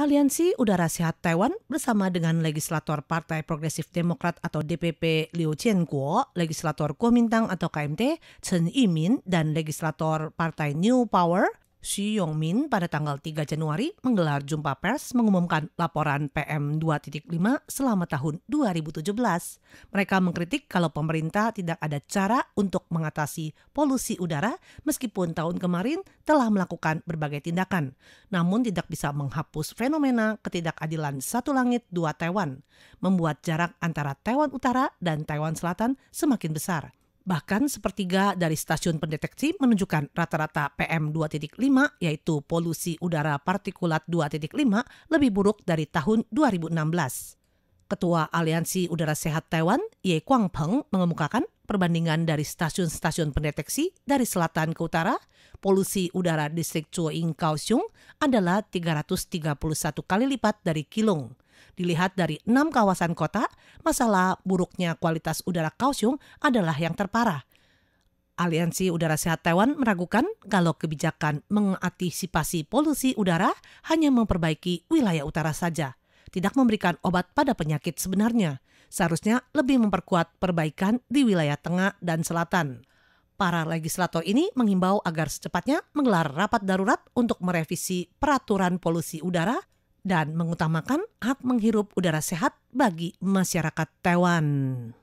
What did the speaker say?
Aliansi Udara Sehat Taiwan bersama dengan legislator Partai Progresif Demokrat atau DPP Liu Qianguo, legislator Kuomintang atau KMT Chen Yimin dan legislator Partai New Power Xi Yongmin pada tanggal 3 Januari menggelar jumpa pers mengumumkan laporan PM 2.5 selama tahun 2017. Mereka mengkritik kalau pemerintah tidak ada cara untuk mengatasi polusi udara meskipun tahun kemarin telah melakukan berbagai tindakan, namun tidak bisa menghapus fenomena ketidakadilan satu langit dua Taiwan, membuat jarak antara Taiwan Utara dan Taiwan Selatan semakin besar. Bahkan sepertiga dari stasiun pendeteksi menunjukkan rata-rata PM 2.5 yaitu polusi udara partikulat 2.5 lebih buruk dari tahun 2016. Ketua Aliansi Udara Sehat Taiwan, Ye Kuang Peng, mengemukakan perbandingan dari stasiun-stasiun pendeteksi dari selatan ke utara, polusi udara distrik Ying Kaohsiung adalah 331 kali lipat dari Kilung. Dilihat dari enam kawasan kota, masalah buruknya kualitas udara Kaohsiung adalah yang terparah. Aliansi Udara Sehat Taiwan meragukan kalau kebijakan mengantisipasi polusi udara hanya memperbaiki wilayah utara saja, tidak memberikan obat pada penyakit sebenarnya. Seharusnya lebih memperkuat perbaikan di wilayah tengah dan selatan. Para legislator ini mengimbau agar secepatnya menggelar rapat darurat untuk merevisi peraturan polusi udara dan mengutamakan hak menghirup udara sehat bagi masyarakat Taiwan.